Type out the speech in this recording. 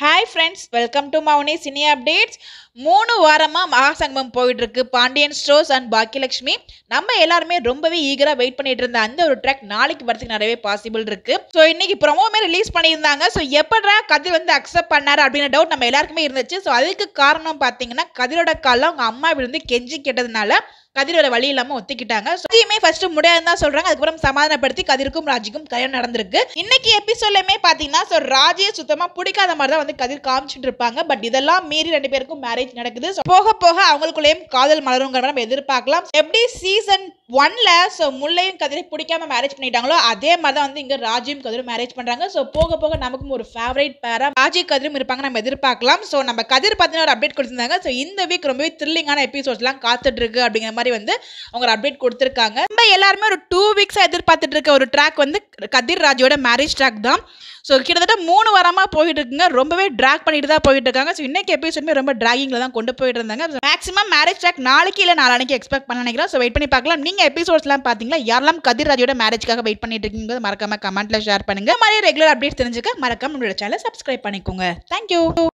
Hi friends, welcome to Mauni Cine Updates. மூணு வாரமாக மகாசங்கமம் போயிட்டு இருக்கு பாண்டியன் ஸ்டோர்ஸ் அண்ட் பாக்கியலட்சுமி நம்ம எல்லாருமே ரொம்பவே ஈகராக வெயிட் பண்ணிட்டு இருந்த அந்த ஒரு ட்ராக் நாளைக்கு வரதுக்கு நிறையவே பாசிபிள் இருக்கு ஸோ இன்னைக்கு ப்ரொமோமே ரிலீஸ் பண்ணியிருந்தாங்க ஸோ எப்படா கதிர் வந்து அக்செப்ட் பண்ணாரு அப்படின்ற டவுட் நம்ம எல்லாருக்குமே இருந்துச்சு ஸோ அதுக்கு காரணம் பார்த்தீங்கன்னா கதிரோட காலில் அவங்க அம்மா விழுந்து கெஞ்சி கேட்டதுனால கதிர் வர வழி இல்லாம ஒத்திக்கிட்டாங்க சுஜியுமே ஃபர்ஸ்ட் முடியாது தான் சொல்றாங்க அதுக்கப்புறம் சமாதானப்படுத்தி கதிர்க்கும் ராஜிக்கும் கல்யாணம் நடந்திருக்கு இன்னைக்கு எபிசோட்லயுமே பாத்தீங்கன்னா ஸோ ராஜியை சுத்தமா பிடிக்காத மாதிரி தான் வந்து கதிர் காமிச்சிட்டு இருப்பாங்க பட் இதெல்லாம் மீறி ரெண்டு பேருக்கும் மேரேஜ் நடக்குது போக போக அவங்களுக்குள்ளேயும் காதல் மலருங்கிற நம்ம எதிர்பார்க்கலாம் எப்படி சீசன் ஒன்ல ஸோ முல்லையும் கதிரை பிடிக்காம மேரேஜ் பண்ணிட்டாங்களோ அதே மாதிரி தான் வந்து இங்கே ராஜியும் கதிரும் மேரேஜ் பண்ணுறாங்க ஸோ போக போக நமக்கும் ஒரு ஃபேவரேட் பேரா ராஜி கதிரும் இருப்பாங்க நம்ம எதிர்பார்க்கலாம் ஸோ நம்ம கதிர் பார்த்தீங்கன்னா ஒரு அப்டேட் கொடுத்துருந்தாங்க ஸோ இந்த வீக் ரொம்பவே த்ரில்லிங்கான எல்லாம் காத்துட்டு இருக்கு அப்படிங்கிற மாதிரி வந்து அவங்க அப்டேட் கொடுத்துருக்காங்க நம்ம எல்லாருமே ஒரு டூ வீக்ஸாக எதிர்பார்த்துட்டு இருக்க ஒரு ட்ராக் வந்து கதிர் ராஜியோட மேரேஜ் ட்ராக் தான் ஸோ கிட்டத்தட்ட மூணு வாரமாக போயிட்டு இருக்குங்க ரொம்பவே ட்ராக் பண்ணிட்டு தான் போயிட்டு இருக்காங்க ஸோ இன்னைக்கு எபிசோடுமே ரொம்ப டிராகிங்ல தான் கொண்டு போயிட்டு இருந்தாங்க மேக்ஸிமம் மேரேஜ் ட்ராக் நாளைக்கு இல்லை நாளைக்கு எக்ஸ்பெக்ட் பண்ண நினைக்கிறேன் ஸோ வெயிட் பண்ணி பார்க்கலாம் நீங்கள் நீங்கள் எபிசோட்ஸ்லாம் பாத்தீங்கன்னா யாரெல்லாம் ராஜோட மேரேஜ்க்காக வெயிட் பண்ணிட்டு இருக்கீங்க மறக்காம கமெண்ட்ல ஷேர் பண்ணுங்க மாதிரி ரெகுலர் அப்டேட் தெரிஞ்சுக்க மறக்காம நம்மளோட சேனல் சப்ஸ்கிரைப் பண்ணிக்கோங்க தேங்க்யூ